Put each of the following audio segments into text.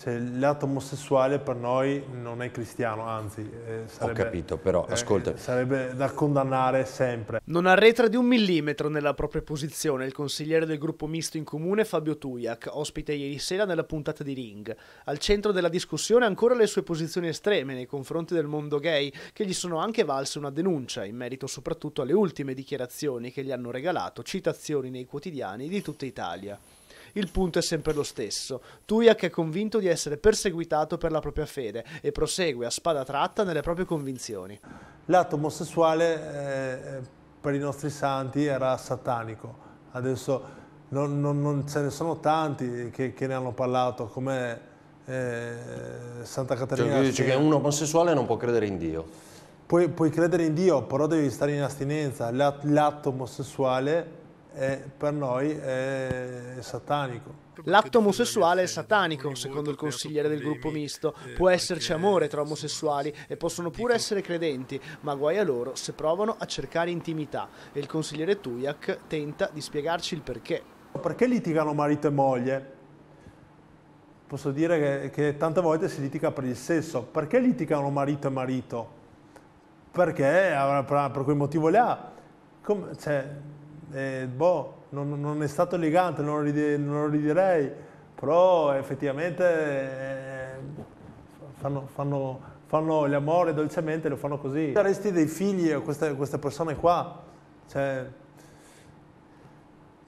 cioè, l'atto omosessuale per noi non è cristiano, anzi eh, sarebbe, Ho capito, però Eh, sarebbe da condannare sempre. Non arretra di un millimetro nella propria posizione il consigliere del gruppo misto in comune Fabio Tujak, ospite ieri sera nella puntata di Ring. Al centro della discussione ancora le sue posizioni estreme nei confronti del mondo gay, che gli sono anche valse una denuncia, in merito soprattutto alle ultime dichiarazioni che gli hanno regalato citazioni nei quotidiani di tutta Italia. Il punto è sempre lo stesso. Tuiak è convinto di essere perseguitato per la propria fede e prosegue a spada tratta nelle proprie convinzioni. L'atto omosessuale eh, per i nostri santi era satanico. Adesso non, non, non ce ne sono tanti che, che ne hanno parlato, come eh, Santa Caterina. Cioè, dice che un omosessuale non può credere in Dio. Puoi, puoi credere in Dio, però devi stare in astinenza. L'atto omosessuale eh, per noi è satanico. L'atto omosessuale è satanico, secondo il consigliere del gruppo misto. Eh, Può esserci amore tra omosessuali e possono pure essere credenti, ma guai a loro se provano a cercare intimità. E il consigliere Tujak tenta di spiegarci il perché. Perché litigano marito e moglie? Posso dire che, che tante volte si litiga per il sesso. Perché litigano marito e marito? Perché? Eh, per, quel motivo là. Come, cioè, eh, boh, non, non, è stato elegante, non lo, ridirei, però effettivamente eh, fanno, fanno, fanno l'amore dolcemente, lo fanno così. Daresti dei figli a queste, queste persone qua? Cioè,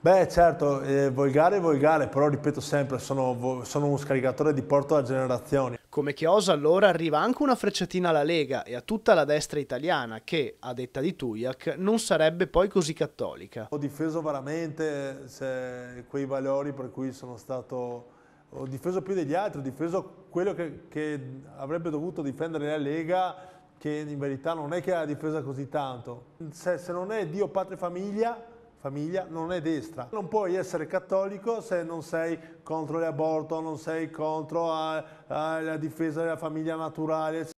Beh certo, eh, volgare è volgare, però ripeto sempre, sono, sono un scaricatore di porto a generazioni. Come Chiosa allora arriva anche una frecciatina alla Lega e a tutta la destra italiana che, a detta di Tujak, non sarebbe poi così cattolica. Ho difeso veramente cioè, quei valori per cui sono stato... ho difeso più degli altri, ho difeso quello che, che avrebbe dovuto difendere la Lega che in verità non è che l'ha difesa così tanto. Se, se non è Dio, patria e famiglia famiglia non è destra. Non puoi essere cattolico se non sei contro l'aborto, non sei contro eh, eh, la difesa della famiglia naturale.